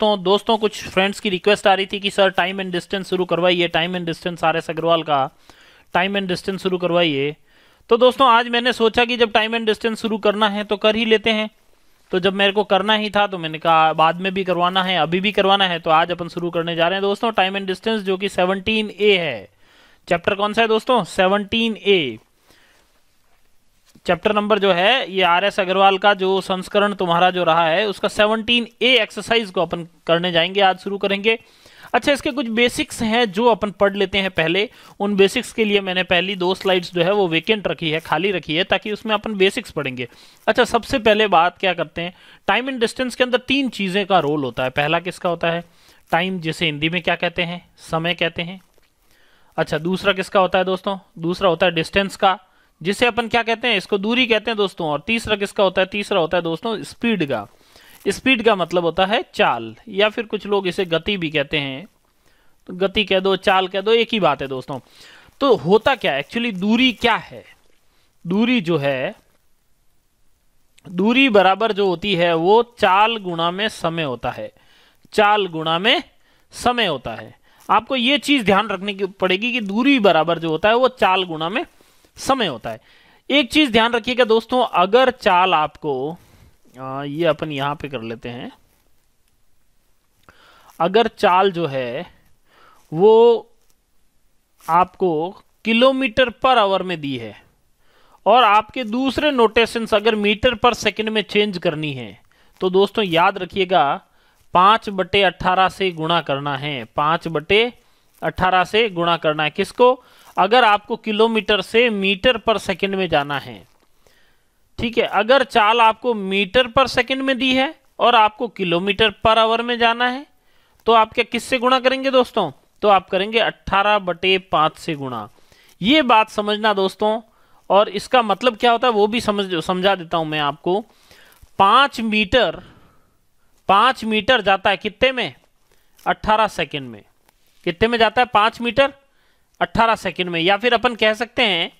दोस्तों दोस्तों कुछ फ्रेंड्स की रिक्वेस्ट आ रही थी कि सर टाइम एंड डिस्टेंस शुरू करवाइए time and distance R S Agarwal का टाइम एंड डिस्टेंस शुरू करवाइए तो दोस्तों आज मैंने सोचा कि जब टाइम एंड डिस्टेंस शुरू करना है तो कर ही लेते हैं तो जब मेरे को करना ही था तो मैंने कहा बाद में भी करवाना है अभी भी करवाना है तो आज अपन शुरू करने जा रहे हैं दोस्तों टाइम एंड डिस्टेंस जो कि सेवनटीन ए है चैप्टर कौन सा है दोस्तों सेवनटीन ए चैप्टर नंबर जो है ये आर एस अग्रवाल का जो संस्करण तुम्हारा जो रहा है उसका सेवनटीन ए एक्सरसाइज को अपन करने जाएंगे आज शुरू करेंगे अच्छा इसके कुछ बेसिक्स हैं जो अपन पढ़ लेते हैं पहले उन बेसिक्स के लिए मैंने पहली दो स्लाइड्स जो है वो वेकेंट रखी है खाली रखी है ताकि उसमें अपन बेसिक्स पढ़ेंगे अच्छा सबसे पहले बात क्या करते हैं टाइम एंड डिस्टेंस के अंदर तीन चीज़ें का रोल होता है पहला किसका होता है टाइम जिसे हिंदी में क्या कहते हैं समय कहते हैं अच्छा दूसरा किसका होता है दोस्तों दूसरा होता है डिस्टेंस का जिसे अपन क्या कहते हैं इसको दूरी कहते हैं दोस्तों और तीसरा किसका होता है तीसरा होता है दोस्तों स्पीड का स्पीड का मतलब होता है चाल या फिर कुछ लोग इसे गति भी कहते हैं तो गति कह दो चाल कह दो एक ही बात है दोस्तों तो होता क्या है एक्चुअली दूरी क्या है दूरी जो है दूरी बराबर जो होती है वो चाल गुणा में समय होता है चाल गुणा में समय होता है आपको ये चीज ध्यान रखने की पड़ेगी कि दूरी बराबर जो होता है वो चाल गुणा में समय होता है एक चीज ध्यान रखिएगा दोस्तों अगर चाल आपको आ, ये अपन यहां पे कर लेते हैं अगर चाल जो है वो आपको किलोमीटर पर आवर में दी है और आपके दूसरे नोटेशन अगर मीटर पर सेकंड में चेंज करनी है तो दोस्तों याद रखिएगा पांच बटे अट्ठारह से गुणा करना है पांच बटे अट्ठारह से गुणा करना है किसको अगर आपको किलोमीटर से मीटर पर सेकंड में जाना है ठीक है अगर चाल आपको मीटर पर सेकंड में दी है और आपको किलोमीटर पर आवर में जाना है तो आप क्या किससे गुणा करेंगे दोस्तों तो आप करेंगे अट्ठारह बटे पांच से गुणा ये बात समझना दोस्तों और इसका मतलब क्या होता है वो भी समझ समझा देता हूं मैं आपको पांच मीटर पांच मीटर जाता है कितने में अट्ठारह सेकेंड में कितने में जाता है पांच मीटर 18 सेकंड में या फिर अपन कह सकते हैं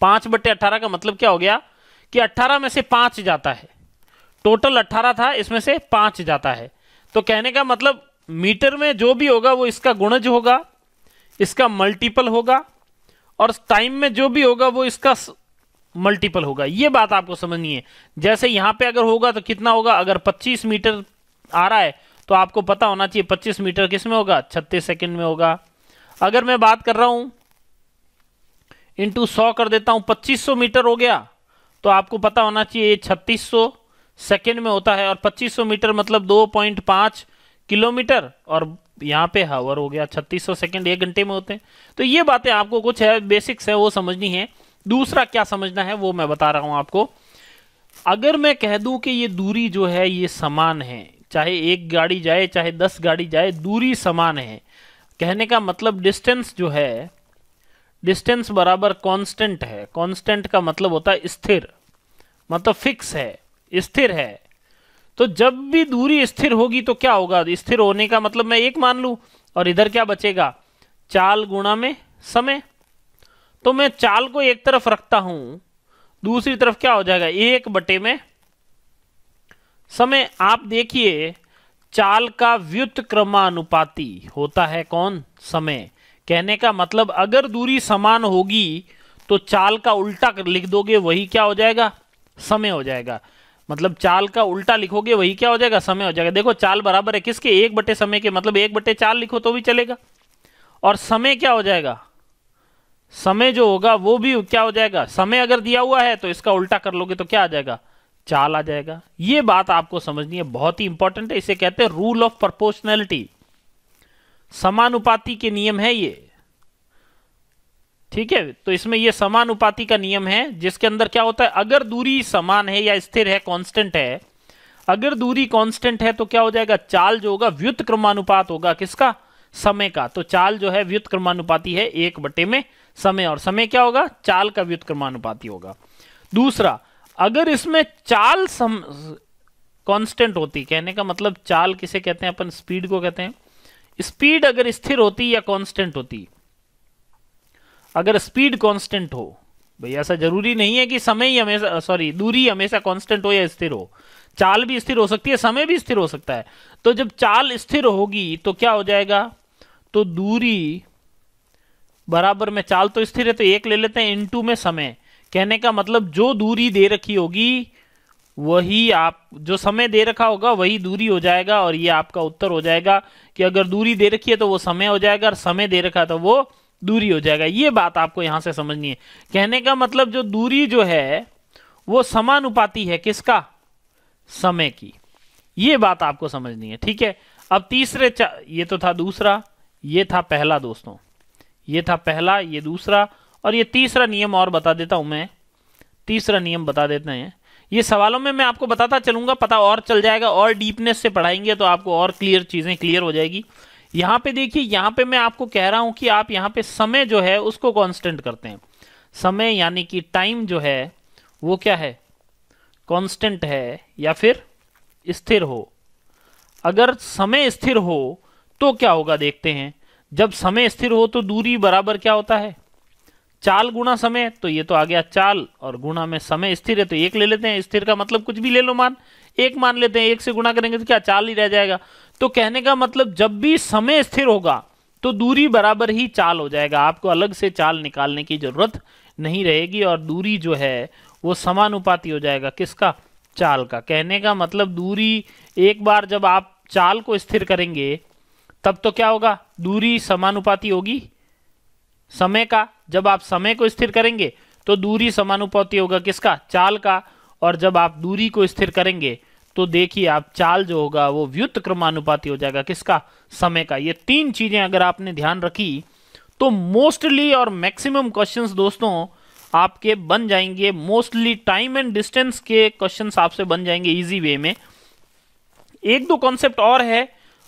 पांच बट्टे अट्ठारह का मतलब क्या हो गया कि अट्ठारह में से पांच जाता है टोटल अट्ठारह था इसमें से पांच जाता है तो कहने का मतलब मीटर में जो भी होगा वो इसका गुणज होगा इसका मल्टीपल होगा और टाइम में जो भी होगा वो इसका मल्टीपल होगा ये बात आपको समझनी है जैसे यहां पे अगर होगा तो कितना होगा अगर 25 मीटर आ रहा है तो आपको पता होना चाहिए 25 मीटर किस में होगा 36 सेकंड में होगा अगर मैं बात कर रहा हूं इंटू सौ कर देता हूं 2500 मीटर हो गया तो आपको पता होना चाहिए छत्तीस सौ सेकेंड में होता है और 2500 मीटर मतलब 2.5 किलोमीटर और यहां पे हावर हो गया 3600 सेकेंड एक घंटे में होते हैं तो ये बातें आपको कुछ है बेसिक्स है वो समझनी है दूसरा क्या समझना है वो मैं बता रहा हूं आपको अगर मैं कह दू कि ये दूरी जो है ये समान है चाहे एक गाड़ी जाए चाहे दस गाड़ी जाए दूरी समान है कहने का मतलब डिस्टेंस जो है डिस्टेंस बराबर कांस्टेंट है कांस्टेंट का मतलब होता है स्थिर मतलब फिक्स है स्थिर है तो जब भी दूरी स्थिर होगी तो क्या होगा स्थिर होने का मतलब मैं एक मान लू और इधर क्या बचेगा चाल गुणा में समय तो मैं चाल को एक तरफ रखता हूं दूसरी तरफ क्या हो जाएगा एक बटे में समय आप देखिए चाल का व्युत क्रमानुपाती होता है कौन समय कहने का मतलब अगर दूरी समान होगी तो चाल का उल्टा लिख दोगे वही क्या हो जाएगा समय हो जाएगा मतलब चाल का उल्टा लिखोगे वही क्या हो जाएगा समय हो जाएगा देखो चाल बराबर है किसके एक बटे समय के मतलब एक बटे चाल लिखो तो भी चलेगा और समय क्या हो जाएगा समय जो होगा वो भी क्या हो जाएगा समय अगर दिया हुआ है तो इसका उल्टा कर लोगे तो क्या आ जाएगा चाल आ जाएगा ये बात आपको समझनी है बहुत ही इंपॉर्टेंट है इसे कहते हैं रूल ऑफ प्रपोर्शनैलिटी समानुपाति के नियम है ये ठीक है तो इसमें यह समानुपाति का नियम है जिसके अंदर क्या होता है अगर दूरी समान है या स्थिर है कांस्टेंट है अगर दूरी कांस्टेंट है तो क्या हो जाएगा चाल जो होगा व्युत क्रमानुपात होगा किसका समय का तो चाल जो है व्युत क्रमानुपाती है एक बटे में समय और समय क्या होगा चाल का व्युत क्रमानुपाती होगा दूसरा अगर इसमें चाल सम कांस्टेंट होती कहने का मतलब चाल किसे कहते हैं अपन स्पीड को कहते हैं स्पीड अगर स्थिर होती या कांस्टेंट होती अगर स्पीड कांस्टेंट हो भाई ऐसा जरूरी नहीं है कि समय ही हमेशा सॉरी दूरी हमेशा कांस्टेंट हो या स्थिर हो चाल भी स्थिर हो सकती है समय भी स्थिर हो सकता है तो जब चाल स्थिर होगी तो क्या हो जाएगा तो दूरी बराबर में चाल तो स्थिर है तो एक ले लेते हैं इनटू में समय कहने का मतलब जो दूरी दे रखी होगी वही आप जो समय दे रखा होगा वही दूरी हो जाएगा और ये आपका उत्तर हो जाएगा कि अगर दूरी दे रखी है तो वो समय हो जाएगा और समय दे रखा तो वो दूरी हो जाएगा ये बात आपको यहां से समझनी है कहने का मतलब जो दूरी जो है वो समानुपाती है किसका समय की ये बात आपको समझनी है ठीक है अब तीसरे ये तो था दूसरा ये था पहला दोस्तों ये था पहला ये दूसरा और ये तीसरा नियम और बता देता हूँ मैं तीसरा नियम बता देते हैं ये सवालों में मैं आपको बताता चलूंगा पता और चल जाएगा और डीपनेस से पढ़ाएंगे तो आपको और क्लियर चीज़ें क्लियर हो जाएगी यहाँ पे देखिए यहाँ पे मैं आपको कह रहा हूँ कि आप यहाँ पे समय जो है उसको कांस्टेंट करते हैं समय यानी कि टाइम जो है वो क्या है कांस्टेंट है या फिर स्थिर हो अगर समय स्थिर हो तो क्या होगा देखते हैं जब समय स्थिर हो तो दूरी बराबर क्या होता है चाल गुणा समय तो ये तो आ गया चाल और गुणा में समय स्थिर है तो एक ले लेते हैं स्थिर का मतलब कुछ भी ले लो मान एक मान लेते हैं एक से गुणा करेंगे तो क्या चाल ही रह जाएगा तो कहने का मतलब जब भी समय स्थिर होगा तो दूरी बराबर ही चाल हो जाएगा आपको अलग से चाल निकालने की जरूरत नहीं रहेगी और दूरी जो है वो समानुपाती हो जाएगा किसका चाल का कहने का मतलब दूरी एक बार जब आप चाल को स्थिर करेंगे तब तो क्या होगा दूरी समानुपाती होगी समय का जब आप समय को स्थिर करेंगे तो दूरी समानुपाती होगा किसका चाल का और जब आप दूरी को स्थिर करेंगे तो देखिए आप चाल जो होगा वो व्युत क्रमानुपाती हो जाएगा किसका समय का ये तीन चीजें अगर आपने ध्यान रखी तो मोस्टली और मैक्सिमम क्वेश्चंस दोस्तों आपके बन जाएंगे मोस्टली टाइम एंड डिस्टेंस के क्वेश्चंस आपसे बन जाएंगे इजी वे में एक दो कॉन्सेप्ट और है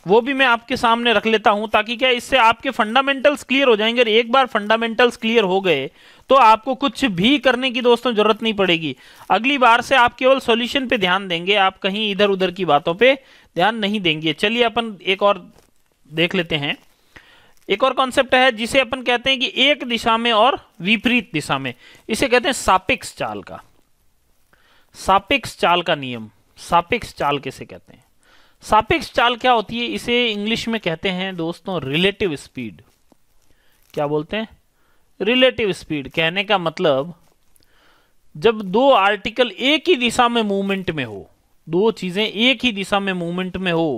वो भी मैं आपके सामने रख लेता हूं ताकि क्या इससे आपके फंडामेंटल्स क्लियर हो जाएंगे एक बार फंडामेंटल्स क्लियर हो गए तो आपको कुछ भी करने की दोस्तों जरूरत नहीं पड़ेगी अगली बार से आप केवल सॉल्यूशन पे ध्यान देंगे आप कहीं इधर उधर की बातों पे ध्यान नहीं देंगे चलिए अपन एक और देख लेते हैं एक और कॉन्सेप्ट है जिसे अपन कहते हैं कि एक दिशा में और विपरीत दिशा में इसे कहते हैं सापिक्स चाल का सापिक्स चाल का नियम सापिक्स चाल कैसे कहते हैं सापेक्ष चाल क्या होती है इसे इंग्लिश में कहते हैं दोस्तों रिलेटिव स्पीड क्या बोलते हैं रिलेटिव स्पीड कहने का मतलब जब दो आर्टिकल एक ही दिशा में मूवमेंट में हो दो चीजें एक ही दिशा में मूवमेंट में हो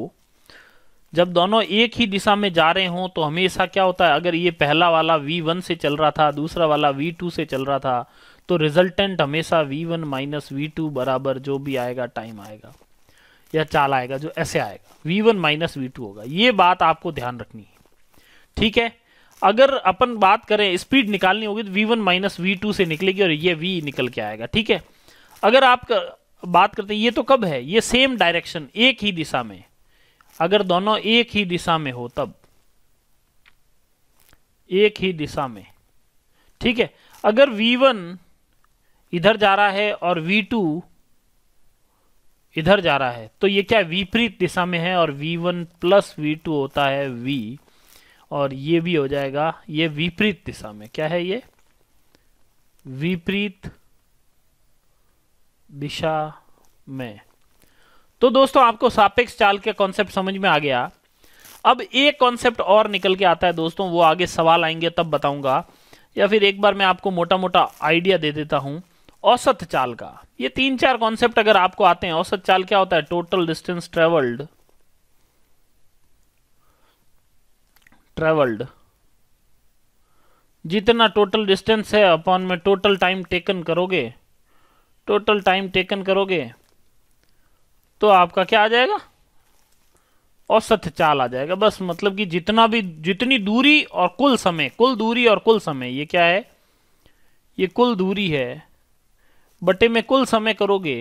जब दोनों एक ही दिशा में जा रहे हों तो हमेशा क्या होता है अगर ये पहला वाला वी वन से चल रहा था दूसरा वाला वी टू से चल रहा था तो रिजल्टेंट हमेशा V one minus V two बराबर जो भी आएगा टाइम आएगा या चाल आएगा जो ऐसे आएगा V one minus V two होगा ये बात आपको ध्यान रखनी है ठीक है अगर अपन बात करें स्पीड निकालनी होगी तो V one minus V two से निकलेगी और ये वी निकल के आएगा ठीक है अगर आप बात करते हैं ये तो कब है ये सेम डायरेक्शन एक ही दिशा में अगर दोनों एक ही दिशा में हो तब एक ही दिशा में ठीक है अगर V1 इधर जा रहा है और V2 इधर जा रहा है तो ये क्या विपरीत दिशा में है और V one plus V two होता है वी और ये भी हो जाएगा ये विपरीत दिशा में क्या है ये विपरीत दिशा में तो दोस्तों आपको सापेक्ष चाल के कॉन्सेप्ट समझ में आ गया अब एक कॉन्सेप्ट और निकल के आता है दोस्तों वो आगे सवाल आएंगे तब बताऊंगा या फिर एक बार मैं आपको मोटा मोटा आइडिया दे देता हूं औसत चाल का ये तीन चार कॉन्सेप्ट अगर आपको आते हैं औसत चाल क्या होता है टोटल डिस्टेंस ट्रेवल्ड ट्रेवल्ड जितना टोटल डिस्टेंस है अपॉन में टोटल टाइम टेकन करोगे टोटल टाइम टेकन करोगे तो आपका क्या आ जाएगा औसत चाल आ जाएगा बस मतलब कि जितना भी जितनी दूरी और कुल समय कुल दूरी और कुल समय ये क्या है ये कुल दूरी है बटे में कुल समय करोगे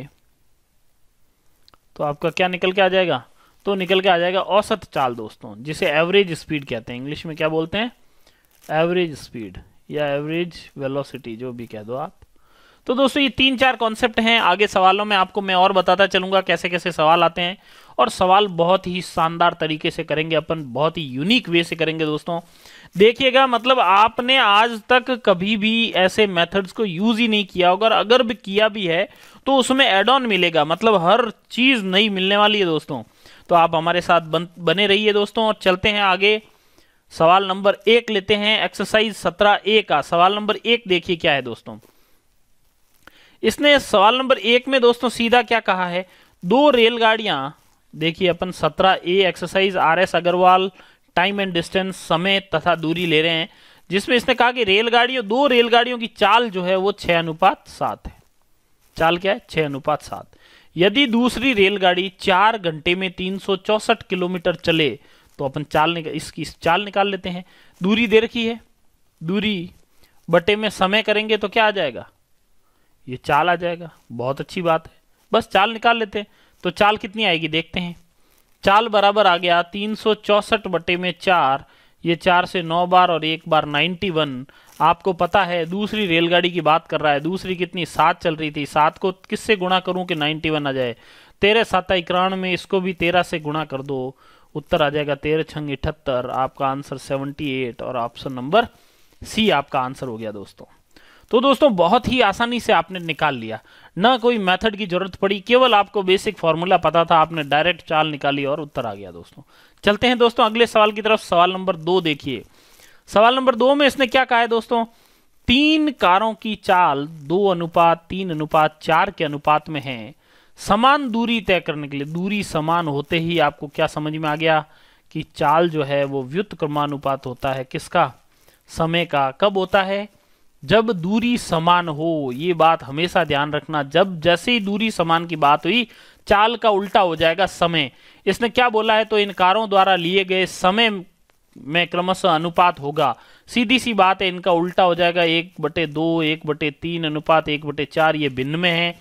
तो आपका क्या निकल के आ जाएगा तो निकल के आ जाएगा औसत चाल दोस्तों जिसे एवरेज स्पीड कहते हैं इंग्लिश में क्या बोलते हैं एवरेज स्पीड या एवरेज वेलोसिटी जो भी कह दो आप तो दोस्तों ये तीन चार कॉन्सेप्ट हैं आगे सवालों में आपको मैं और बताता चलूंगा कैसे कैसे सवाल आते हैं और सवाल बहुत ही शानदार तरीके से करेंगे अपन बहुत ही यूनिक वे से करेंगे दोस्तों देखिएगा मतलब आपने आज तक कभी भी ऐसे मेथड्स को यूज ही नहीं किया होगा और अगर भी किया भी है तो उसमें एड ऑन मिलेगा मतलब हर चीज़ नई मिलने वाली है दोस्तों तो आप हमारे साथ बन, बने रहिए दोस्तों और चलते हैं आगे सवाल नंबर एक लेते हैं एक्सरसाइज सत्रह ए का सवाल नंबर एक देखिए क्या है दोस्तों इसने सवाल नंबर एक में दोस्तों सीधा क्या कहा है दो रेलगाड़ियां देखिए अपन सत्रह A exercise R S Agarwal time and distance समय तथा दूरी ले रहे हैं जिसमें इसने कहा कि रेलगाड़ियों दो रेलगाड़ियों की चाल जो है वो छह अनुपात सात है चाल क्या है छह अनुपात सात यदि दूसरी रेलगाड़ी चार घंटे में तीन किलोमीटर चले तो अपन चाल निकाल इसकी चाल निकाल लेते हैं दूरी दे रखी है दूरी बटे में समय करेंगे तो क्या आ जाएगा ये चाल आ जाएगा बहुत अच्छी बात है बस चाल निकाल लेते हैं तो चाल कितनी आएगी देखते हैं चाल बराबर आ गया तीन सौ चौसठ बटे में चार ये चार से नौ बार और एक बार नाइन्टी वन आपको पता है दूसरी रेलगाड़ी की बात कर रहा है दूसरी कितनी सात चल रही थी सात को किससे गुणा करूं कि नाइन्टी वन आ जाए तेरह साता इक्रान में इसको भी तेरह से गुणा कर दो उत्तर आ जाएगा तेरह छंग इठहत्तर आपका आंसर सेवनटी एट और ऑप्शन नंबर सी आपका आंसर हो गया दोस्तों तो दोस्तों बहुत ही आसानी से आपने निकाल लिया ना कोई मेथड की जरूरत पड़ी केवल आपको बेसिक फॉर्मूला पता था आपने डायरेक्ट चाल निकाली और उत्तर आ गया दोस्तों चलते हैं दोस्तों अगले सवाल की तरफ सवाल नंबर दो देखिए सवाल नंबर दो में इसने क्या कहा है दोस्तों तीन कारों की चाल दो अनुपात तीन अनुपात चार के अनुपात में है समान दूरी तय करने के लिए दूरी समान होते ही आपको क्या समझ में आ गया कि चाल जो है वो व्युत क्रमानुपात होता है किसका समय का कब होता है जब दूरी समान हो ये बात हमेशा ध्यान रखना जब जैसे ही दूरी समान की बात हुई चाल का उल्टा हो जाएगा समय इसने क्या बोला है तो इनकारों द्वारा लिए गए समय में क्रमशः अनुपात होगा सीधी सी बात है इनका उल्टा हो जाएगा एक बटे दो एक बटे तीन अनुपात एक बटे चार ये भिन्न में है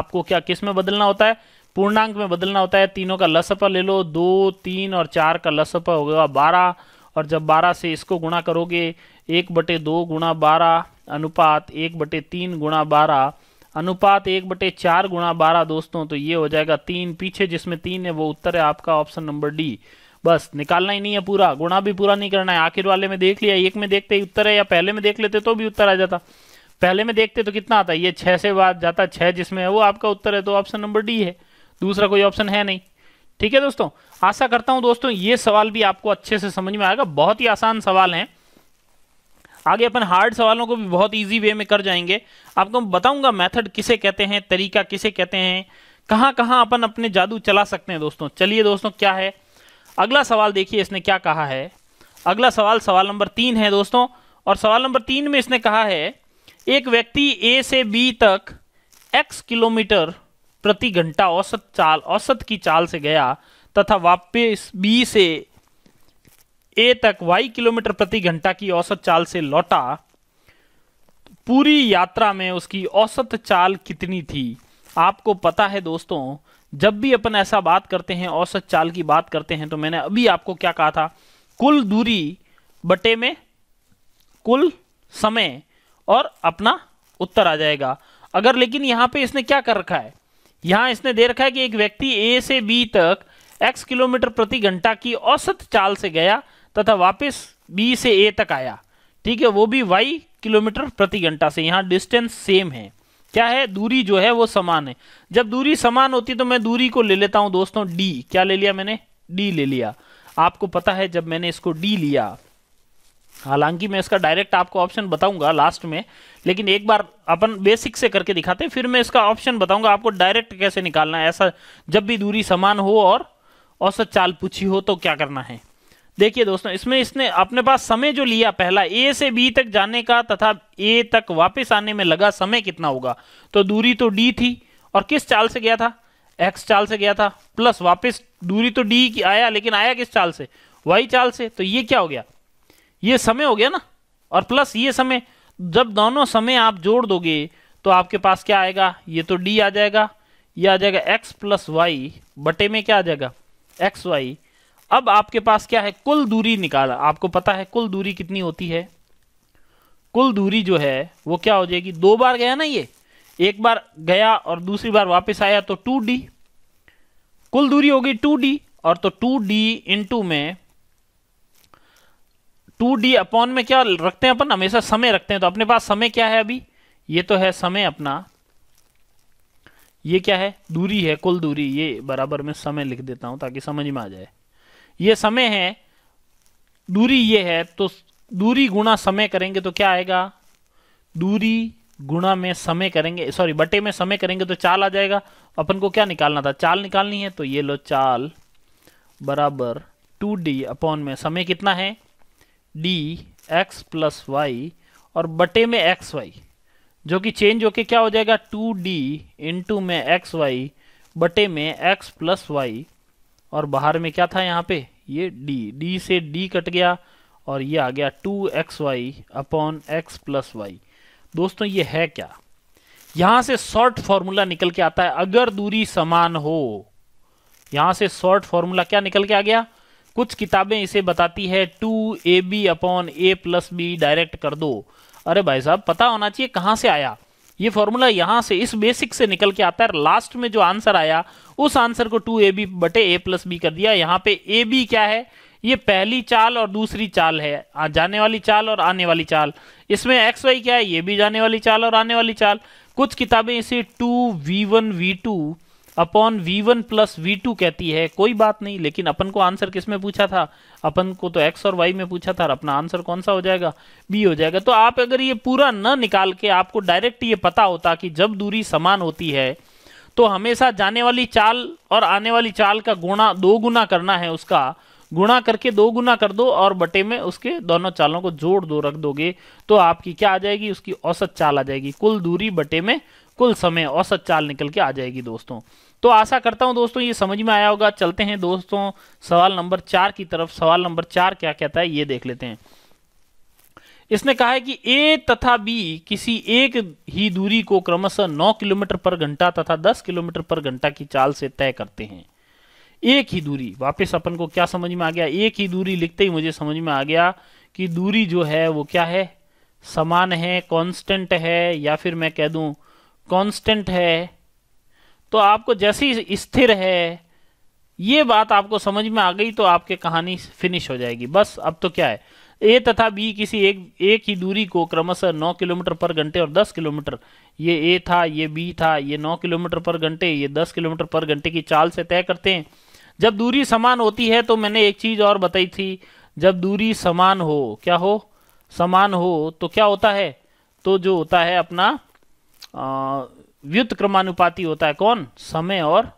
आपको क्या किस में बदलना होता है पूर्णांक में बदलना होता है तीनों का लसपा ले लो दो तीन और चार का लसपा होगा बारह और जब बारह से इसको गुणा करोगे एक बटे दो गुणा बारह अनुपात एक बटे तीन गुणा बारह अनुपात एक बटे चार गुणा बारह दोस्तों तो ये हो जाएगा तीन पीछे जिसमें तीन है वो उत्तर है आपका ऑप्शन नंबर डी बस निकालना ही नहीं है पूरा गुणा भी पूरा नहीं करना है आखिर वाले में देख लिया एक में देखते ही उत्तर है या पहले में देख लेते तो भी उत्तर आ जाता पहले में देखते तो कितना आता ये छः से बाद जाता छः जिसमें है वो आपका उत्तर है तो ऑप्शन नंबर डी है दूसरा कोई ऑप्शन है नहीं ठीक है दोस्तों आशा करता हूँ दोस्तों ये सवाल भी आपको अच्छे से समझ में आएगा बहुत ही आसान सवाल हैं आगे अपन हार्ड सवालों को भी बहुत ईजी वे में कर जाएंगे आपको बताऊंगा मैथड किसे कहते हैं तरीका किसे कहते हैं कहाँ कहाँ अपन अपने जादू चला सकते हैं दोस्तों चलिए दोस्तों क्या है अगला सवाल देखिए इसने क्या कहा है अगला सवाल सवाल नंबर तीन है दोस्तों और सवाल नंबर तीन में इसने कहा है एक व्यक्ति ए से बी तक एक्स किलोमीटर प्रति घंटा औसत चाल औसत की चाल से गया तथा वापिस बी से ए तक वाई किलोमीटर प्रति घंटा की औसत चाल से लौटा पूरी यात्रा में उसकी औसत चाल कितनी थी आपको पता है दोस्तों जब भी अपन ऐसा बात करते हैं औसत चाल की बात करते हैं तो मैंने अभी आपको क्या कहा था कुल दूरी बटे में कुल समय और अपना उत्तर आ जाएगा अगर लेकिन यहां पे इसने क्या कर रखा है यहां इसने दे रखा है कि एक व्यक्ति ए से बी तक एक्स किलोमीटर प्रति घंटा की औसत चाल से गया तथा वापस बी से ए तक आया ठीक है वो भी वाई किलोमीटर प्रति घंटा से यहाँ डिस्टेंस सेम है क्या है दूरी जो है वो समान है जब दूरी समान होती तो मैं दूरी को ले लेता हूं दोस्तों डी क्या ले लिया मैंने डी ले लिया आपको पता है जब मैंने इसको डी लिया हालांकि मैं इसका डायरेक्ट आपको ऑप्शन बताऊंगा लास्ट में लेकिन एक बार अपन बेसिक से करके दिखाते हैं फिर मैं इसका ऑप्शन बताऊंगा आपको डायरेक्ट कैसे निकालना है ऐसा जब भी दूरी समान हो और औसत चाल पूछी हो तो क्या करना है देखिए दोस्तों इसमें इसने अपने पास समय जो लिया पहला ए से बी तक जाने का तथा ए तक वापस आने में लगा समय कितना होगा तो दूरी तो डी थी और किस चाल से गया था एक्स चाल से गया था प्लस वापस दूरी तो डी की आया लेकिन आया किस चाल से वाई चाल से तो ये क्या हो गया ये समय हो गया ना और प्लस ये समय जब दोनों समय आप जोड़ दोगे तो आपके पास क्या आएगा ये तो डी आ जाएगा ये आ जाएगा एक्स प्लस वाई बटे में क्या आ जाएगा एक्स वाई अब आपके पास क्या है कुल दूरी निकाला आपको पता है कुल दूरी कितनी होती है कुल दूरी जो है वो क्या हो जाएगी दो बार गया ना ये एक बार गया और दूसरी बार वापस आया तो टू डी कुल दूरी होगी टू डी और तो टू डी इंटू में टू डी अपॉन में क्या रखते हैं अपन हमेशा समय रखते हैं तो अपने पास समय क्या है अभी ये तो है समय अपना ये क्या है दूरी है कुल दूरी ये बराबर में समय लिख देता हूं ताकि समझ में आ जाए ये समय है दूरी ये है तो दूरी गुणा समय करेंगे तो क्या आएगा दूरी गुणा में समय करेंगे सॉरी बटे में समय करेंगे तो चाल आ जाएगा अपन को क्या निकालना था चाल निकालनी है तो ये लो चाल बराबर टू डी अपॉन में समय कितना है डी एक्स प्लस वाई और बटे में एक्स वाई जो कि चेंज होके क्या हो जाएगा टू डी इंटू में एक्स वाई बटे में एक्स प्लस वाई और बाहर में क्या था यहाँ पे ये d d से d कट गया और ये आ गया two X Y upon X plus Y दोस्तों ये है क्या यहां से शॉर्ट फॉर्मूला निकल के आता है अगर दूरी समान हो यहां से शॉर्ट फॉर्मूला क्या निकल के आ गया कुछ किताबें इसे बताती है two A B upon A plus B direct कर दो अरे भाई साहब पता होना चाहिए कहां से आया ये फॉर्मूला यहां से इस बेसिक से निकल के आता है लास्ट में जो आंसर आया उस आंसर को टू ए बी बटे ए प्लस बी कर दिया यहां पे ए बी क्या है ये पहली चाल और दूसरी चाल है जाने वाली चाल और आने वाली चाल इसमें एक्स वाई क्या है ये भी जाने वाली चाल और आने वाली चाल कुछ किताबें इसे two V one V two upon V one plus V two कहती है कोई बात नहीं लेकिन अपन को आंसर किसमें पूछा था अपन को तो एक्स और वाई में पूछा था अपना आंसर कौन सा हो जाएगा बी हो जाएगा तो आप अगर ये पूरा न निकाल के आपको डायरेक्ट ये पता होता कि जब दूरी समान होती है तो हमेशा जाने वाली चाल और आने वाली चाल का गुणा दो गुना करना है उसका गुणा करके दो गुना कर दो और बटे में उसके दोनों चालों को जोड़ दो रख दोगे तो आपकी क्या आ जाएगी उसकी औसत चाल आ जाएगी कुल दूरी बटे में कुल समय औसत चाल निकल के आ जाएगी दोस्तों तो आशा करता हूं दोस्तों ये समझ में आया होगा चलते हैं दोस्तों सवाल नंबर चार की तरफ सवाल नंबर चार क्या कहता है ये देख लेते हैं इसने कहा है कि ए तथा बी किसी एक ही दूरी को क्रमशः 9 किलोमीटर पर घंटा तथा 10 किलोमीटर पर घंटा की चाल से तय करते हैं एक ही दूरी वापस अपन को क्या समझ में आ गया एक ही दूरी लिखते ही मुझे समझ में आ गया कि दूरी जो है वो क्या है समान है कांस्टेंट है या फिर मैं कह दूं कांस्टेंट है तो आपको जैसी स्थिर है ये बात आपको समझ में आ गई तो आपकी कहानी फिनिश हो जाएगी बस अब तो क्या है ए तथा बी किसी एक एक ही दूरी को क्रमशः 9 किलोमीटर पर घंटे और 10 किलोमीटर ये ए था ये बी था ये 9 किलोमीटर पर घंटे ये 10 किलोमीटर पर घंटे की चाल से तय करते हैं जब दूरी समान होती है तो मैंने एक चीज़ और बताई थी जब दूरी समान हो क्या हो समान हो तो क्या होता है तो जो होता है अपना आ, व्युत क्रमानुपाती होता है कौन समय और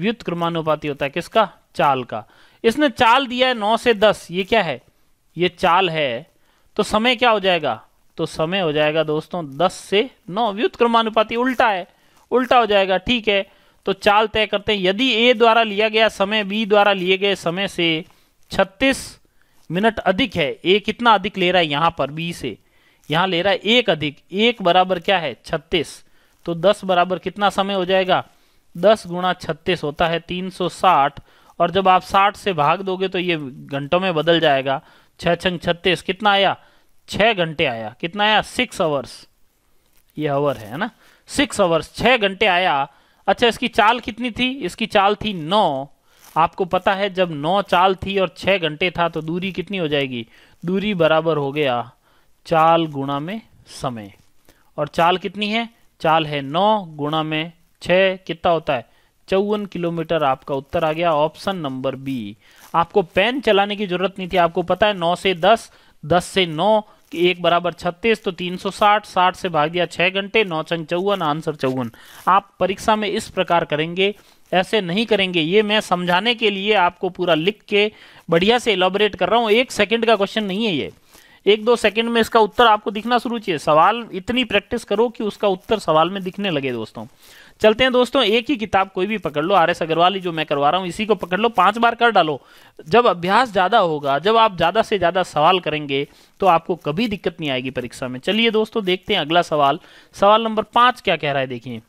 व्युत क्रमानुपाती होता है किसका चाल का इसने चाल दिया है नौ से दस ये क्या है ये चाल है तो समय क्या हो जाएगा तो समय हो जाएगा दोस्तों दस से नौ व्युत क्रमानुपाती उल्टा है उल्टा हो जाएगा ठीक है तो चाल तय करते हैं यदि ए द्वारा लिया गया समय बी द्वारा लिए गए समय से छत्तीस मिनट अधिक है ए कितना अधिक ले रहा है यहां पर बी से यहां ले रहा है एक अधिक एक बराबर क्या है छत्तीस तो दस बराबर कितना समय हो जाएगा दस गुणा छत्तीस होता है तीन सौ साठ और जब आप साठ से भाग दोगे तो ये घंटों में बदल जाएगा छः छंग छत्तीस कितना आया छः घंटे आया कितना आया सिक्स आवर्स ये आवर है ना सिक्स आवर्स छः घंटे आया अच्छा इसकी चाल कितनी थी इसकी चाल थी नौ आपको पता है जब नौ चाल थी और छः घंटे था तो दूरी कितनी हो जाएगी दूरी बराबर हो गया चाल गुणा में समय और चाल कितनी है चाल है नौ गुणा में छः कितना होता है चौवन किलोमीटर आपका उत्तर आ गया ऑप्शन नंबर बी आपको पेन चलाने की जरूरत नहीं थी आपको पता है नौ से दस दस से नौ एक बराबर छत्तीस तो तीन सौ साठ साठ से भाग दिया छः घंटे नौ चंग चौवन आंसर चौवन आप परीक्षा में इस प्रकार करेंगे ऐसे नहीं करेंगे ये मैं समझाने के लिए आपको पूरा लिख के बढ़िया से इलाबोरेट कर रहा हूँ एक सेकंड का क्वेश्चन नहीं है ये एक दो सेकंड में इसका उत्तर आपको दिखना शुरू चाहिए सवाल इतनी प्रैक्टिस करो कि उसका उत्तर सवाल में दिखने लगे दोस्तों चलते हैं दोस्तों एक ही किताब कोई भी पकड़ लो आर एस अग्रवाल जो मैं करवा रहा हूँ इसी को पकड़ लो पांच बार कर डालो जब अभ्यास ज़्यादा होगा जब आप ज़्यादा से ज़्यादा सवाल करेंगे तो आपको कभी दिक्कत नहीं आएगी परीक्षा में चलिए दोस्तों देखते हैं अगला सवाल सवाल नंबर पांच क्या कह रहा है देखिए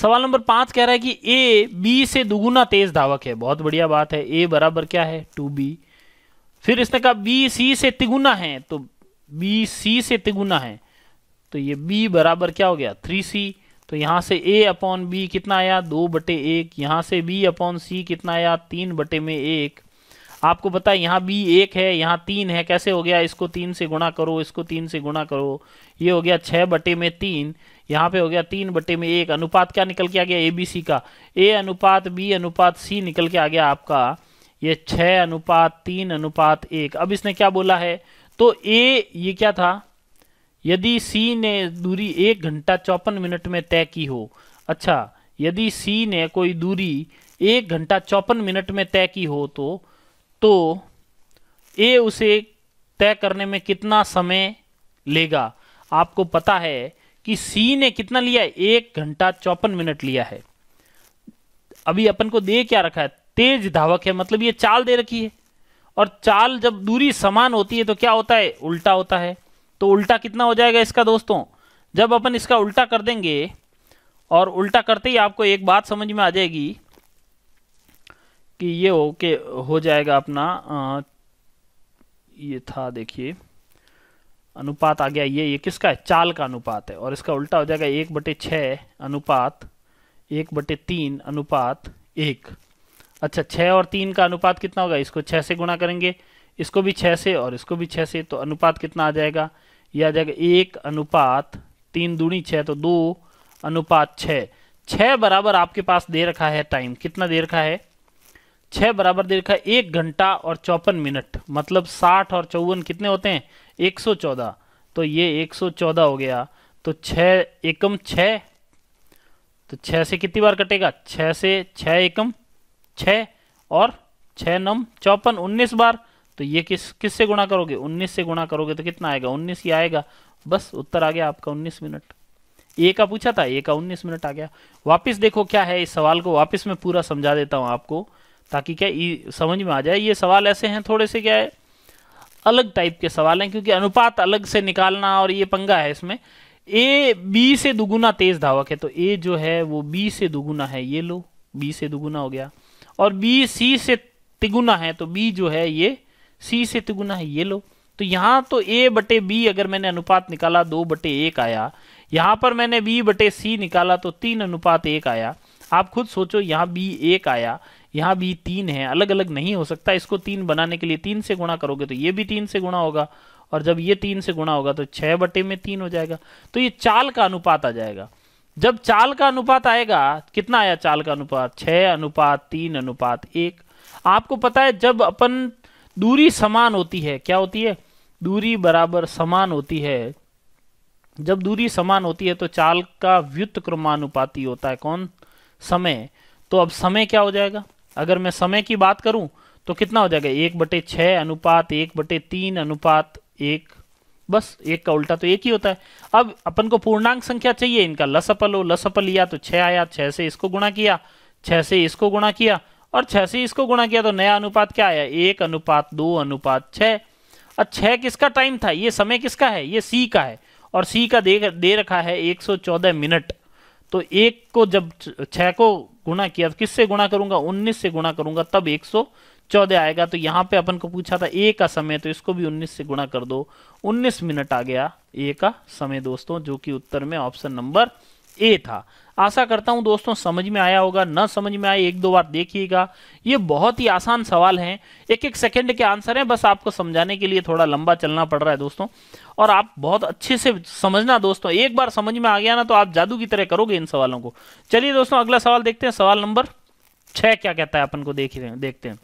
सवाल नंबर पांच कह रहा है कि ए बी से दुगुना तेज धावक है बहुत बढ़िया बात है ए बराबर क्या है टू बी फिर इसने कहा बी सी से तिगुना है तो बी सी से तिगुना है तो ये बी बराबर क्या हो गया थ्री सी तो यहाँ से ए अपॉन बी कितना आया दो बटे एक यहाँ से बी अपॉन सी कितना आया तीन बटे में एक आपको पता है यहाँ बी एक है यहाँ तीन है कैसे हो गया इसको तीन से गुणा करो इसको तीन से गुणा करो ये हो गया छह बटे में तीन यहाँ पे हो गया तीन बटे में एक अनुपात क्या निकल के आ गया ए बी सी का ए अनुपात बी अनुपात सी निकल के आ गया आपका ये छः अनुपात तीन अनुपात एक अब इसने क्या बोला है तो ए ये क्या था यदि सी ने दूरी एक घंटा चौपन मिनट में तय की हो अच्छा यदि सी ने कोई दूरी एक घंटा चौपन मिनट में तय की हो तो तो ए उसे तय करने में कितना समय लेगा आपको पता है कि सी ने कितना लिया है एक घंटा चौपन मिनट लिया है अभी अपन को दे क्या रखा है तेज धावक है मतलब ये चाल दे रखी है और चाल जब दूरी समान होती है तो क्या होता है उल्टा होता है तो उल्टा कितना हो जाएगा इसका दोस्तों जब अपन इसका उल्टा कर देंगे और उल्टा करते ही आपको एक बात समझ में आ जाएगी कि ये हो के हो जाएगा अपना आ, ये था देखिए अनुपात आ गया ये ये किसका है चाल का अनुपात है और इसका उल्टा हो जाएगा एक बटे छः अनुपात एक बटे तीन अनुपात एक अच्छा छः और तीन का अनुपात कितना होगा इसको छः से गुणा करेंगे इसको भी छः से और इसको भी छः से तो अनुपात कितना आ जाएगा यह आ जाएगा एक अनुपात तीन दूनी छः तो दो अनुपात छः छः बराबर आपके पास दे रखा है टाइम कितना दे रखा है छः बराबर दे रखा है एक घंटा और चौपन मिनट मतलब साठ और चौवन कितने होते हैं एक सौ चौदह तो ये एक सौ चौदह हो गया तो छः एकम छः तो छः से कितनी बार कटेगा छः से छः एकम छः और छः नम चौपन उन्नीस बार तो ये किस किस से गुणा करोगे उन्नीस से गुणा करोगे तो कितना आएगा उन्नीस ही आएगा बस उत्तर आ गया आपका उन्नीस मिनट ए का पूछा था ए का उन्नीस मिनट आ गया वापस देखो क्या है इस सवाल को वापस मैं पूरा समझा देता हूँ आपको ताकि क्या समझ में आ जाए ये सवाल ऐसे हैं थोड़े से क्या है अलग टाइप के सवाल हैं क्योंकि अनुपात अलग से निकालना और ये पंगा है इसमें ए बी से दुगुना तेज धावक है तो ए जो है वो बी से दुगुना है ये लो बी से दुगुना हो गया और बी सी से तिगुना है तो बी जो है ये सी से तिगुना है ये लो तो यहां तो ए बटे बी अगर मैंने अनुपात निकाला दो बटे एक आया यहां पर मैंने बी बटे सी निकाला तो तीन अनुपात एक आया आप खुद सोचो यहाँ बी एक आया यहाँ बी तीन है अलग अलग नहीं हो सकता इसको तीन बनाने के लिए तीन से गुणा करोगे तो ये भी तीन से गुणा होगा और जब ये तीन से गुणा होगा तो छह बटे में तीन हो जाएगा तो ये चाल का अनुपात आ जाएगा जब चाल का अनुपात आएगा कितना आया चाल का अनुपात छ अनुपात तीन अनुपात एक आपको पता है जब अपन दूरी समान होती है क्या होती है दूरी बराबर समान होती है जब दूरी समान होती है तो चाल का व्युत क्रमानुपाती होता है कौन समय तो अब समय क्या हो जाएगा अगर मैं समय की बात करूं तो कितना हो जाएगा एक बटे छ अनुपात एक बटे तीन अनुपात एक बस एक का उल्टा तो एक ही होता है अब अपन को पूर्णांक संख्या चाहिए इनका लसपल हो लसअपल लिया तो छः आया छः से इसको गुणा किया छः से इसको गुणा किया और छः से इसको गुणा किया तो नया अनुपात क्या आया एक अनुपात दो अनुपात छः और छः किसका टाइम था ये समय किसका है ये सी का है और सी का दे दे रखा है चौदह मिनट तो एक को जब छः को गुणा किया तो किससे गुणा करूंगा उन्नीस से गुणा करूंगा तब सौ चौदह आएगा तो यहाँ पे अपन को पूछा था ए का समय तो इसको भी उन्नीस से गुणा कर दो उन्नीस मिनट आ गया ए का समय दोस्तों जो कि उत्तर में ऑप्शन नंबर ए था आशा करता हूं दोस्तों समझ में आया होगा न समझ में आए एक दो बार देखिएगा ये बहुत ही आसान सवाल है एक एक सेकंड के आंसर हैं बस आपको समझाने के लिए थोड़ा लंबा चलना पड़ रहा है दोस्तों और आप बहुत अच्छे से समझना दोस्तों एक बार समझ में आ गया ना तो आप जादू की तरह करोगे इन सवालों को चलिए दोस्तों अगला सवाल देखते हैं सवाल नंबर छह क्या कहता है अपन को देख देखते हैं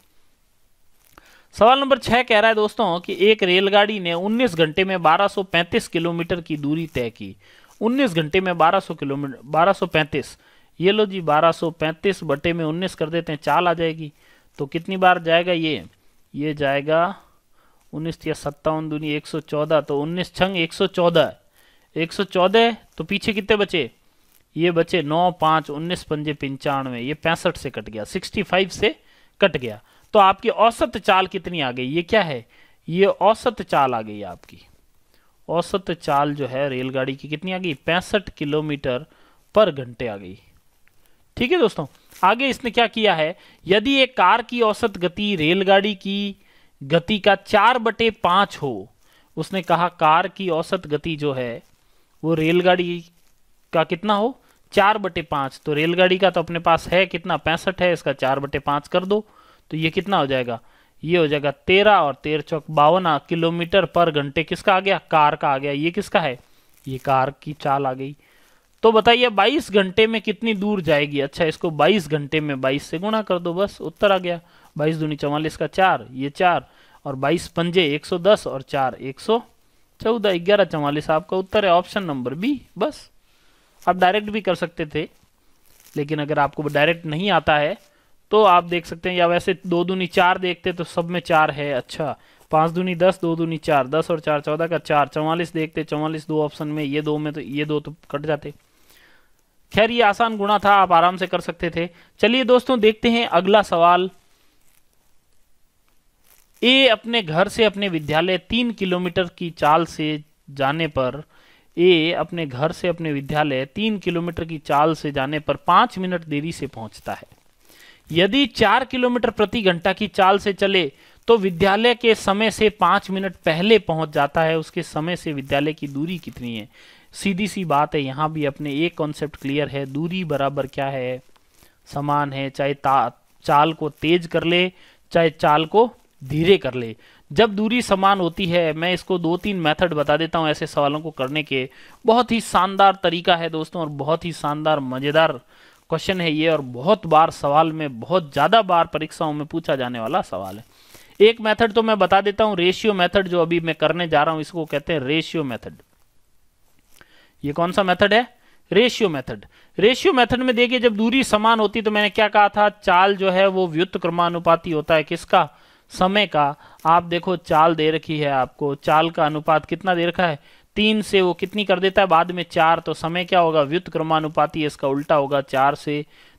सवाल नंबर छह कह रहा है दोस्तों कि एक रेलगाड़ी ने 19 घंटे में 1235 किलोमीटर की दूरी तय की 19 घंटे में 1200 किलोमीटर 1235 ये लो जी 1235 बटे में 19 कर देते हैं चाल आ जाएगी तो कितनी बार जाएगा ये ये जाएगा उन्नीस या सत्तावन दूनी एक सौ चौदह तो उन्नीस छंग एक सौ चौदह एक सौ चौदह तो पीछे कितने बचे ये बचे नौ पाँच उन्नीस पंजे पंचानवे ये पैंसठ से कट गया सिक्सटी फाइव से कट गया तो आपकी औसत चाल कितनी आ गई ये क्या है ये औसत चाल आ गई आपकी औसत चाल जो है रेलगाड़ी की कितनी आ गई पैंसठ किलोमीटर पर घंटे आ गई ठीक है दोस्तों आगे इसने क्या किया है यदि एक कार की औसत गति रेलगाड़ी की गति का चार बटे पांच हो उसने कहा कार की औसत गति जो है वो रेलगाड़ी का कितना हो चार बटे पांच तो रेलगाड़ी का तो अपने पास है कितना पैंसठ है इसका चार बटे पांच कर दो तो ये कितना हो जाएगा ये हो जाएगा तेरह और तेरह चौक बावन किलोमीटर पर घंटे किसका आ गया कार का आ गया ये किसका है ये कार की चाल आ गई तो बताइए 22 घंटे में कितनी दूर जाएगी अच्छा इसको 22 घंटे में 22 से गुणा कर दो बस उत्तर आ गया 22 दूनी चवालीस का चार ये चार और 22 पंजे 110 और चार एक सौ चौदह ग्यारह चवालीस आपका उत्तर है ऑप्शन नंबर बी बस आप डायरेक्ट भी कर सकते थे लेकिन अगर आपको डायरेक्ट नहीं आता है तो आप देख सकते हैं या वैसे दो दूनी चार देखते तो सब में चार है अच्छा पाँच दूनी दस दो दूनी चार दस और चार चौदह का चार चौवालीस देखते चौवालीस दो ऑप्शन में ये दो में तो ये दो तो कट जाते खैर ये आसान गुणा था आप आराम से कर सकते थे चलिए दोस्तों देखते हैं अगला सवाल ए अपने घर से अपने विद्यालय तीन किलोमीटर की चाल से जाने पर ए अपने घर से अपने विद्यालय तीन किलोमीटर की चाल से जाने पर पांच मिनट देरी से पहुंचता है यदि चार किलोमीटर प्रति घंटा की चाल से चले तो विद्यालय के समय से पांच मिनट पहले पहुंच जाता है उसके समय से विद्यालय की दूरी कितनी है सीधी सी बात है यहां भी अपने एक कॉन्सेप्ट क्लियर है दूरी बराबर क्या है समान है चाहे ता चाल को तेज कर ले चाहे चाल को धीरे कर ले जब दूरी समान होती है मैं इसको दो तीन मेथड बता देता हूं ऐसे सवालों को करने के बहुत ही शानदार तरीका है दोस्तों और बहुत ही शानदार मज़ेदार क्वेश्चन है ये और बहुत बार सवाल में बहुत ज़्यादा बार परीक्षाओं में पूछा जाने वाला सवाल है एक मेथड तो मैं बता देता हूँ रेशियो मेथड जो अभी मैं करने जा रहा हूं इसको कहते हैं रेशियो मेथड ये कौन सा मेथड है रेशियो मेथड रेशियो मेथड में देखिए जब दूरी समान होती तो मैंने क्या कहा था चाल जो है वो व्युत क्रमानुपाती होता है किसका समय का आप देखो चाल दे रखी है आपको चाल का अनुपात कितना दे रखा है तीन से वो कितनी कर देता है बाद में चार तो समय क्या होगा व्युत क्रमानुपाती इसका उल्टा होगा चार से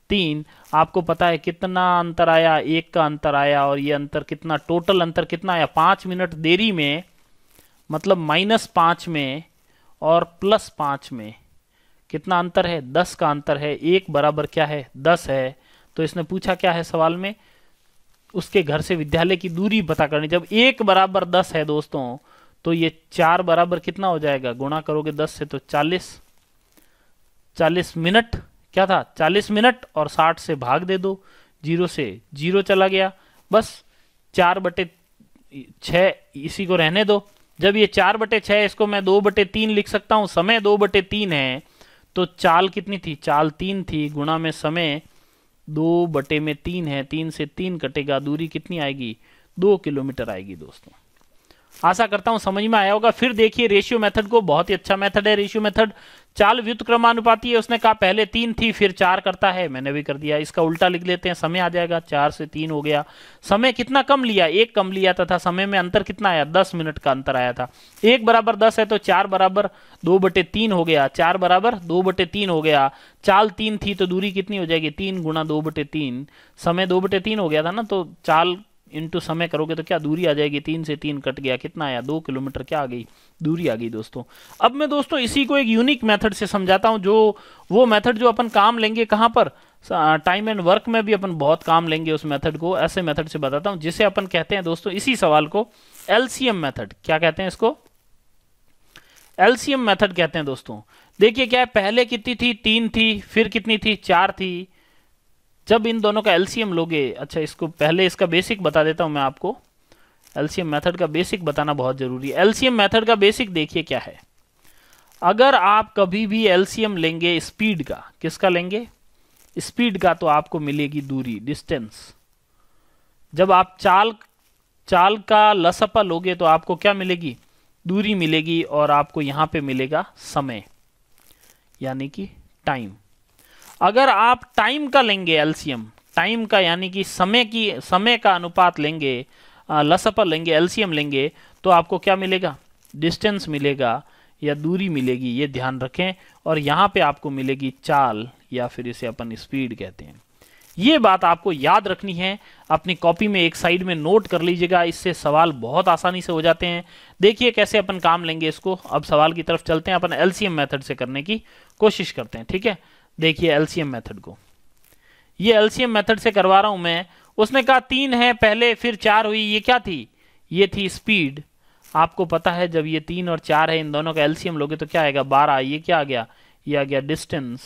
तीन आपको पता है कितना अंतर आया एक का अंतर आया और ये अंतर कितना टोटल अंतर कितना आया पांच मिनट देरी में मतलब माइनस पांच में और प्लस पांच में कितना अंतर है दस का अंतर है एक बराबर क्या है दस है तो इसने पूछा क्या है सवाल में उसके घर से विद्यालय की दूरी पता करनी जब एक बराबर दस है दोस्तों तो ये चार बराबर कितना हो जाएगा गुणा करोगे दस से तो चालीस चालीस मिनट क्या था चालीस मिनट और साठ से भाग दे दो जीरो से जीरो चला गया बस चार बटे छः इसी को रहने दो जब ये चार बटे छः इसको मैं दो बटे तीन लिख सकता हूँ समय दो बटे तीन है तो चाल कितनी थी चाल तीन थी गुणा में समय दो बटे में तीन है तीन से तीन कटेगा दूरी कितनी आएगी दो किलोमीटर आएगी दोस्तों आशा करता हूँ समझ में आया होगा फिर देखिए रेशियो मेथड को बहुत ही अच्छा मेथड है रेशियो मेथड चाल व्युत क्रमानुपाती है उसने कहा पहले तीन थी फिर चार करता है मैंने भी कर दिया इसका उल्टा लिख लेते हैं समय आ जाएगा चार से तीन हो गया समय कितना कम लिया एक कम लिया था, था समय में अंतर कितना आया दस मिनट का अंतर आया था एक बराबर दस है तो चार बराबर दो बटे तीन हो गया चार बराबर दो बटे तीन हो गया चाल तीन थी तो दूरी कितनी हो जाएगी तीन गुणा दो बटे तीन समय दो बटे तीन हो गया था ना तो चाल इंटू समय करोगे तो क्या दूरी आ जाएगी तीन से तीन कट गया कितना आया दो किलोमीटर क्या आ गई दूरी आ गई दोस्तों अब मैं दोस्तों इसी को एक यूनिक मेथड से समझाता हूँ जो वो मेथड जो अपन काम लेंगे कहाँ पर टाइम एंड वर्क में भी अपन बहुत काम लेंगे उस मेथड को ऐसे मेथड से बताता हूँ जिसे अपन कहते हैं दोस्तों इसी सवाल को एलसीएम मेथड क्या कहते हैं इसको एलसीएम मेथड कहते हैं दोस्तों देखिए क्या है पहले कितनी थी तीन थी फिर कितनी थी चार थी जब इन दोनों का एलसीएम लोगे अच्छा इसको पहले इसका बेसिक बता देता हूं मैं आपको एलसीएम मेथड का बेसिक बताना बहुत ज़रूरी है एलसीएम मेथड का बेसिक देखिए क्या है अगर आप कभी भी एलसीएम लेंगे स्पीड का किसका लेंगे स्पीड का तो आपको मिलेगी दूरी डिस्टेंस जब आप चाल चाल का लसपा लोगे तो आपको क्या मिलेगी दूरी मिलेगी और आपको यहां पे मिलेगा समय यानी कि टाइम अगर आप टाइम का लेंगे एल्सियम टाइम का यानी कि समय की समय का अनुपात लेंगे लसपर लेंगे एल्सियम लेंगे तो आपको क्या मिलेगा डिस्टेंस मिलेगा या दूरी मिलेगी ये ध्यान रखें और यहाँ पे आपको मिलेगी चाल या फिर इसे अपन स्पीड कहते हैं ये बात आपको याद रखनी है अपनी कॉपी में एक साइड में नोट कर लीजिएगा इससे सवाल बहुत आसानी से हो जाते हैं देखिए कैसे अपन काम लेंगे इसको अब सवाल की तरफ चलते हैं अपन एलसीएम मेथड से करने की कोशिश करते हैं ठीक है देखिए एलसीएम मेथड को ये एलसीएम मेथड से करवा रहा हूं मैं उसने कहा तीन है पहले फिर चार हुई ये क्या थी ये थी स्पीड आपको पता है जब ये तीन और चार है इन दोनों का एलसीएम लोगे तो क्या आएगा बारह ये क्या आ गया ये आ गया डिस्टेंस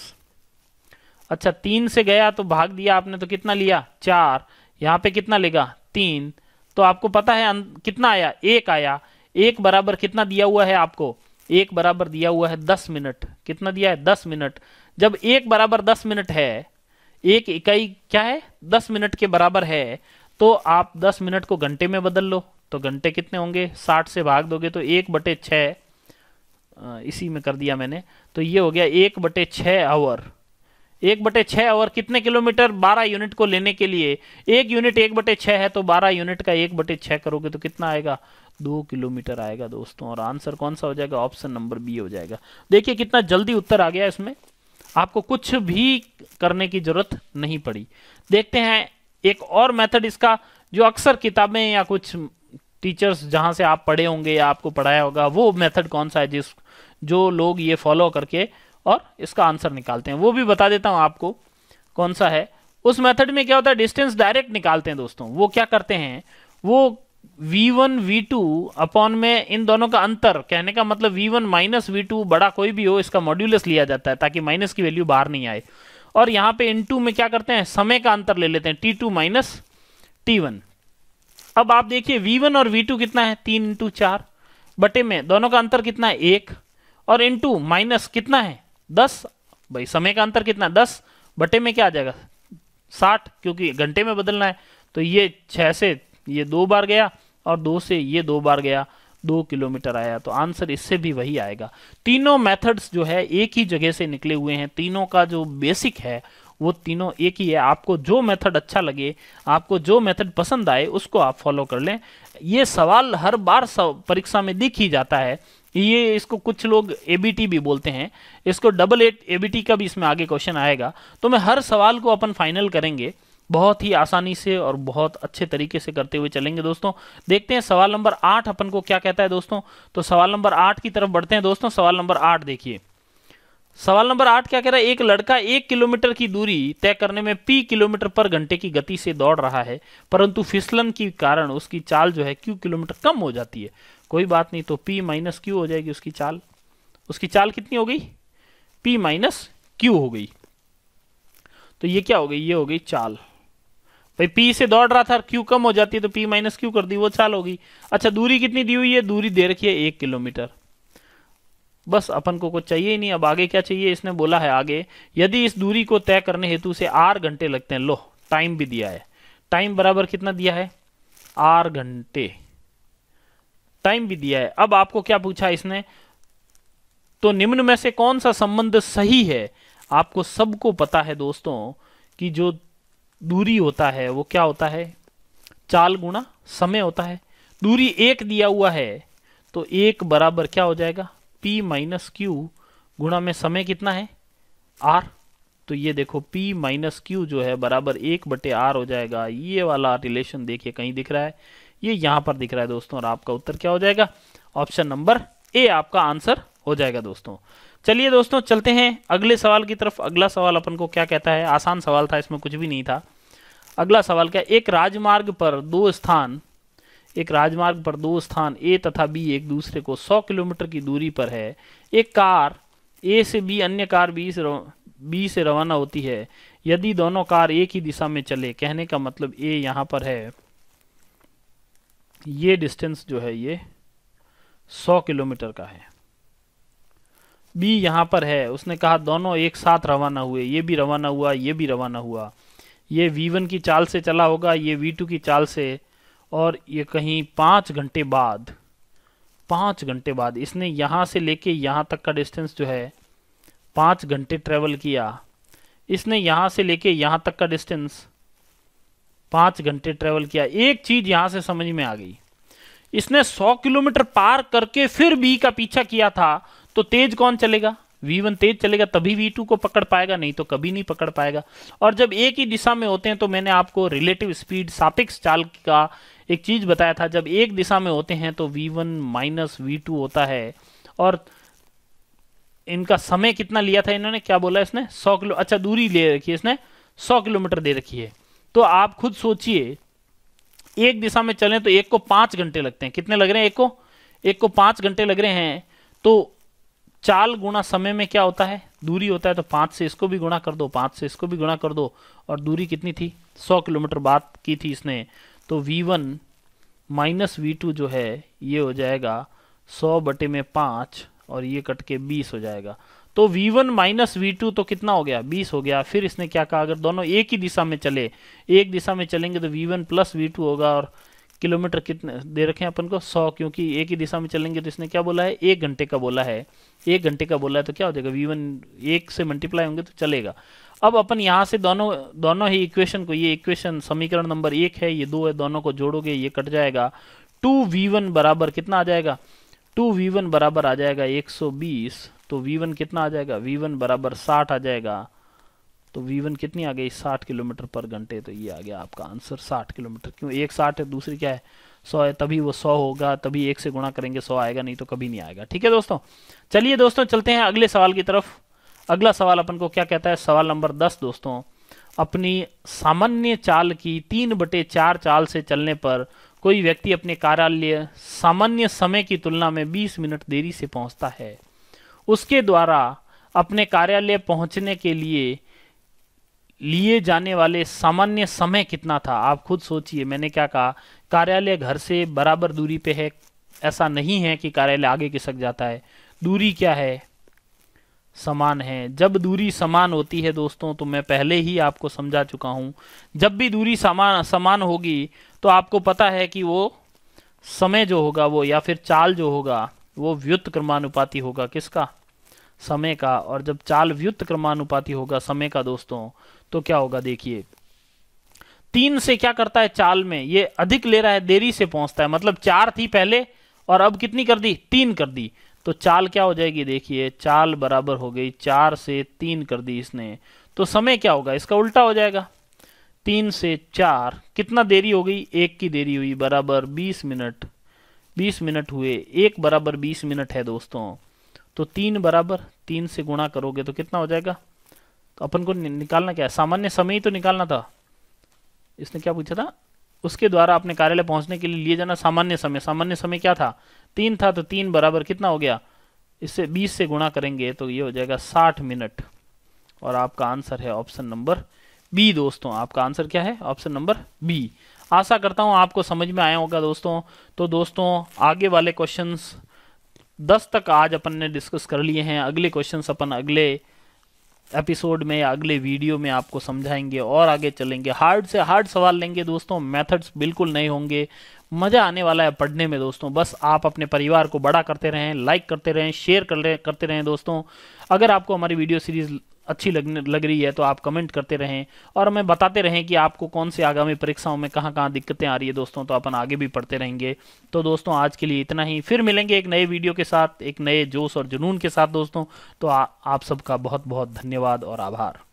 अच्छा तीन से गया तो भाग दिया आपने तो कितना लिया चार यहां पे कितना लेगा तीन तो आपको पता है कितना आया एक आया एक बराबर कितना दिया हुआ है आपको एक बराबर दिया हुआ है दस मिनट कितना दिया है दस मिनट जब एक बराबर दस मिनट है एक इकाई क्या है दस मिनट के बराबर है तो आप दस मिनट को घंटे में बदल लो तो घंटे कितने होंगे साठ से भाग दोगे तो एक बटे छः इसी में कर दिया मैंने तो ये हो गया एक बटे छः आवर एक बटे छः आवर कितने किलोमीटर बारह यूनिट को लेने के लिए एक यूनिट एक बटे छः है तो बारह यूनिट का एक बटे छः करोगे तो कितना आएगा दो किलोमीटर आएगा दोस्तों और आंसर कौन सा हो जाएगा ऑप्शन नंबर बी हो जाएगा देखिए कितना जल्दी उत्तर आ गया इसमें आपको कुछ भी करने की जरूरत नहीं पड़ी देखते हैं एक और मेथड इसका जो अक्सर किताबें या कुछ टीचर्स जहां से आप पढ़े होंगे या आपको पढ़ाया होगा वो मेथड कौन सा है जिस जो लोग ये फॉलो करके और इसका आंसर निकालते हैं वो भी बता देता हूं आपको कौन सा है उस मेथड में क्या होता है डिस्टेंस डायरेक्ट निकालते हैं दोस्तों वो क्या करते हैं वो v1 v2 अपॉन में इन दोनों का अंतर कहने का मतलब v1 वन माइनस वी बड़ा कोई भी हो इसका मॉड्यूलस लिया जाता है ताकि माइनस की वैल्यू बाहर नहीं आए और यहां पे इन टू में क्या करते हैं समय का अंतर ले लेते हैं T two minus T one अब आप देखिए v1 और v2 कितना है तीन इंटू चार बटे में दोनों का अंतर कितना है एक और इन टू माइनस कितना है दस भाई समय का अंतर कितना है दस बटे में क्या आ जाएगा साठ क्योंकि घंटे में बदलना है तो ये छह से ये दो बार गया और दो से ये दो बार गया दो किलोमीटर आया तो आंसर इससे भी वही आएगा तीनों मेथड्स जो है एक ही जगह से निकले हुए हैं तीनों का जो बेसिक है वो तीनों एक ही है आपको जो मेथड अच्छा लगे आपको जो मेथड पसंद आए उसको आप फॉलो कर लें ये सवाल हर बार परीक्षा में दिख ही जाता है ये इसको कुछ लोग ए भी बोलते हैं इसको डबल एट ए का भी इसमें आगे क्वेश्चन आएगा तो मैं हर सवाल को अपन फाइनल करेंगे बहुत ही आसानी से और बहुत अच्छे तरीके से करते हुए चलेंगे दोस्तों देखते हैं सवाल नंबर आठ अपन को क्या कहता है दोस्तों तो सवाल नंबर आठ की तरफ बढ़ते हैं दोस्तों सवाल नंबर आठ देखिए सवाल नंबर आठ क्या कह रहा है एक लड़का एक किलोमीटर की दूरी तय करने में पी किलोमीटर पर घंटे की गति से दौड़ रहा है परंतु फिसलन के कारण उसकी चाल जो है क्यू किलोमीटर कम हो जाती है कोई बात नहीं तो पी माइनस क्यू हो जाएगी उसकी चाल उसकी चाल कितनी हो गई पी माइनस क्यू हो गई तो ये क्या हो गई ये हो गई चाल भाई पी से दौड़ रहा था क्यू कम हो जाती है तो पी माइनस क्यू कर दी वो चाल होगी अच्छा दूरी कितनी दी हुई है दूरी दे रखी है एक किलोमीटर बस अपन को कुछ चाहिए ही नहीं अब आगे क्या चाहिए इसने बोला है आगे यदि इस दूरी को तय करने हेतु से आर घंटे लगते हैं लो टाइम भी दिया है टाइम बराबर कितना दिया है आर घंटे टाइम भी दिया है अब आपको क्या पूछा इसने तो निम्न में से कौन सा संबंध सही है आपको सबको पता है दोस्तों कि जो दूरी होता है वो क्या होता है चाल गुणा समय होता है दूरी एक दिया हुआ है तो एक बराबर क्या हो जाएगा p माइनस क्यू गुणा में समय कितना है r तो ये देखो p माइनस क्यू जो है बराबर एक बटे आर हो जाएगा ये वाला रिलेशन देखिए कहीं दिख रहा है ये यहाँ पर दिख रहा है दोस्तों और आपका उत्तर क्या हो जाएगा ऑप्शन नंबर ए आपका आंसर हो जाएगा दोस्तों चलिए दोस्तों चलते हैं अगले सवाल की तरफ अगला सवाल अपन को क्या कहता है आसान सवाल था इसमें कुछ भी नहीं था अगला सवाल क्या एक राजमार्ग पर दो स्थान एक राजमार्ग पर दो स्थान ए तथा बी एक दूसरे को 100 किलोमीटर की दूरी पर है एक कार ए से बी अन्य कार बी से बी से रवाना होती है यदि दोनों कार एक ही दिशा में चले कहने का मतलब ए यहां पर है ये डिस्टेंस जो है ये 100 किलोमीटर का है बी यहाँ पर है उसने कहा दोनों एक साथ रवाना हुए ये भी रवाना हुआ ये भी रवाना हुआ ये V1 की चाल से चला होगा ये V2 की चाल से और ये कहीं पाँच घंटे बाद पाँच घंटे बाद इसने यहाँ से लेके यहाँ तक का डिस्टेंस जो है पाँच घंटे ट्रेवल किया इसने यहाँ से लेके यहाँ तक का डिस्टेंस पाँच घंटे ट्रेवल किया एक चीज़ यहाँ से समझ में आ गई इसने सौ किलोमीटर पार करके फिर बी का पीछा किया था तो तेज कौन चलेगा V1 तेज चलेगा तभी V2 को पकड़ पाएगा नहीं तो कभी नहीं पकड़ पाएगा और जब एक ही दिशा में होते हैं तो मैंने आपको रिलेटिव स्पीड सापेक्ष चाल का एक चीज बताया था जब एक दिशा में होते हैं तो V1 वन माइनस वी होता है और इनका समय कितना लिया था इन्होंने क्या बोला इसने सौ किलो अच्छा दूरी ले रखी है इसने सौ किलोमीटर दे रखी है तो आप खुद सोचिए एक दिशा में चलें तो एक को पांच घंटे लगते हैं कितने लग रहे हैं एक को एक को पांच घंटे लग रहे हैं तो चाल गुणा समय में क्या होता है दूरी होता है तो पांच से इसको भी गुणा कर दो पांच से इसको भी गुणा कर दो और दूरी कितनी थी सौ किलोमीटर बात की थी इसने तो V one minus V two जो है ये हो जाएगा सौ बटे में पांच और ये कट के बीस हो जाएगा तो V one minus V two तो कितना हो गया बीस हो गया फिर इसने क्या कहा अगर दोनों एक ही दिशा में चले एक दिशा में चलेंगे तो V one plus V two होगा और किलोमीटर कितने दे रखे हैं अपन को सौ क्योंकि एक ही दिशा में चलेंगे तो इसने क्या बोला है एक घंटे का बोला है एक घंटे का बोला है तो क्या हो जाएगा वी वन एक से मल्टीप्लाई होंगे तो चलेगा अब अपन यहाँ से दोनों दोनों ही इक्वेशन को ये इक्वेशन समीकरण नंबर एक है ये दो है दोनों को जोड़ोगे ये कट जाएगा टू वी वन बराबर कितना आ जाएगा टू वी वन बराबर आ जाएगा एक सौ बीस तो वी वन कितना आ जाएगा वी वन बराबर साठ आ जाएगा तो V1 कितनी आ गई 60 किलोमीटर पर घंटे तो ये आ गया आपका आंसर 60 किलोमीटर क्यों एक 60 है दूसरी क्या है 100 है तभी वो 100 होगा तभी एक से गुणा करेंगे 100 आएगा नहीं तो कभी नहीं आएगा ठीक है दोस्तों चलिए दोस्तों चलते हैं अगले सवाल की तरफ अगला सवाल अपन को क्या कहता है सवाल नंबर दस दोस्तों अपनी सामान्य चाल की तीन बटे चार चाल से चलने पर कोई व्यक्ति अपने कार्यालय सामान्य समय की तुलना में बीस मिनट देरी से पहुंचता है उसके द्वारा अपने कार्यालय पहुंचने के लिए लिए जाने वाले सामान्य समय कितना था आप खुद सोचिए मैंने क्या कहा कार्यालय घर से बराबर दूरी पे है ऐसा नहीं है कि कार्यालय आगे खिसक जाता है दूरी क्या है समान है जब दूरी समान होती है दोस्तों तो मैं पहले ही आपको समझा चुका हूं जब भी दूरी समान समान होगी तो आपको पता है कि वो समय जो होगा वो या फिर चाल जो होगा वो व्युत्त क्रमानुपाती होगा किसका समय का और जब चाल व्युत्त क्रमानुपाती होगा समय का दोस्तों तो क्या होगा देखिए तीन से क्या करता है चाल में ये अधिक ले रहा है देरी से पहुंचता है मतलब चार थी पहले और अब कितनी कर दी तीन कर दी तो चाल क्या हो जाएगी देखिए चाल बराबर हो गई चार से तीन कर दी इसने तो समय क्या होगा इसका उल्टा हो जाएगा तीन से चार कितना देरी हो गई एक की देरी हुई बराबर बीस मिनट बीस मिनट हुए एक बराबर बीस मिनट है दोस्तों तो तीन बराबर तीन से गुणा करोगे तो कितना हो जाएगा तो अपन को निकालना क्या है सामान्य समय ही तो निकालना था इसने क्या पूछा था उसके द्वारा अपने कार्यालय पहुंचने के लिए लिए जाना सामान्य समय सामान्य समय क्या था तीन था तो तीन बराबर कितना हो गया इससे बीस से गुणा करेंगे तो ये हो जाएगा साठ मिनट और आपका आंसर है ऑप्शन नंबर बी दोस्तों आपका आंसर क्या है ऑप्शन नंबर बी आशा करता हूं आपको समझ में आया होगा दोस्तों तो दोस्तों आगे वाले क्वेश्चंस दस तक आज अपन ने डिस्कस कर लिए हैं अगले क्वेश्चंस अपन अगले एपिसोड में अगले वीडियो में आपको समझाएंगे और आगे चलेंगे हार्ड से हार्ड सवाल लेंगे दोस्तों मेथड्स बिल्कुल नहीं होंगे मज़ा आने वाला है पढ़ने में दोस्तों बस आप अपने परिवार को बड़ा करते रहें लाइक करते रहें शेयर कर रहे करते रहें दोस्तों अगर आपको हमारी वीडियो सीरीज़ अच्छी लगने लग रही है तो आप कमेंट करते रहें और हमें बताते रहें कि आपको कौन सी आगामी परीक्षाओं में कहाँ कहाँ दिक्कतें आ रही है दोस्तों तो अपन आगे भी पढ़ते रहेंगे तो दोस्तों आज के लिए इतना ही फिर मिलेंगे एक नए वीडियो के साथ एक नए जोश और जुनून के साथ दोस्तों तो आ, आप सबका बहुत बहुत धन्यवाद और आभार